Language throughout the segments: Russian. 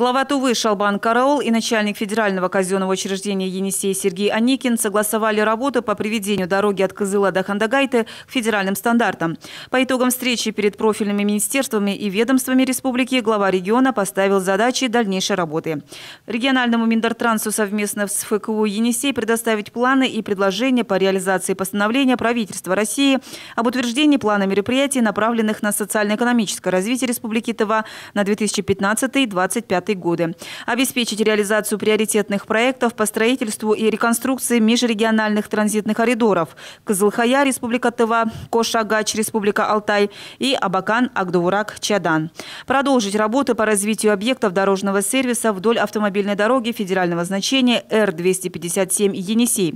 Глава Тувы Шалбан Караул и начальник федерального казенного учреждения Енисей Сергей Аникин согласовали работу по приведению дороги от Кызыла до Хандагайты к федеральным стандартам. По итогам встречи перед профильными министерствами и ведомствами республики глава региона поставил задачи дальнейшей работы. Региональному Миндартрансу совместно с ФКУ Енисей предоставить планы и предложения по реализации постановления правительства России об утверждении плана мероприятий, направленных на социально-экономическое развитие республики Тыва на 2015-2025 2020 годы, обеспечить реализацию приоритетных проектов по строительству и реконструкции межрегиональных транзитных коридоров Кызылхая, Республика Тыва, Кошагач, Республика Алтай и Абакан-Агдурак-Чадан. Продолжить работы по развитию объектов дорожного сервиса вдоль автомобильной дороги федерального значения Р-257 Енисей.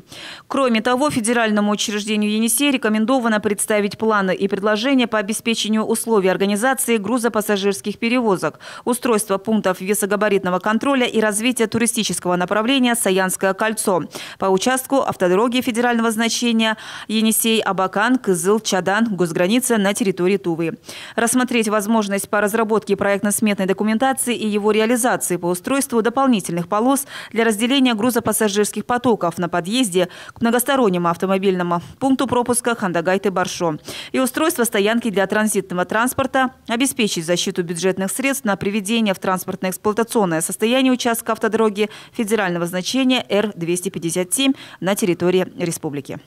Кроме того, федеральному учреждению Енисей рекомендовано представить планы и предложения по обеспечению условий организации грузопассажирских перевозок, устройство пунктов веса высокогабаритного контроля и развития туристического направления «Саянское кольцо» по участку автодороги федерального значения Енисей-Абакан, Кызыл-Чадан, госграница на территории Тувы. Рассмотреть возможность по разработке проектно-сметной документации и его реализации по устройству дополнительных полос для разделения грузопассажирских потоков на подъезде к многостороннему автомобильному пункту пропуска Хандагайты-Баршо и устройство стоянки для транзитного транспорта, обеспечить защиту бюджетных средств на приведение в транспортное эксплуатацию эксплуатационное состояние участка автодороги федерального значения Р-257 на территории республики.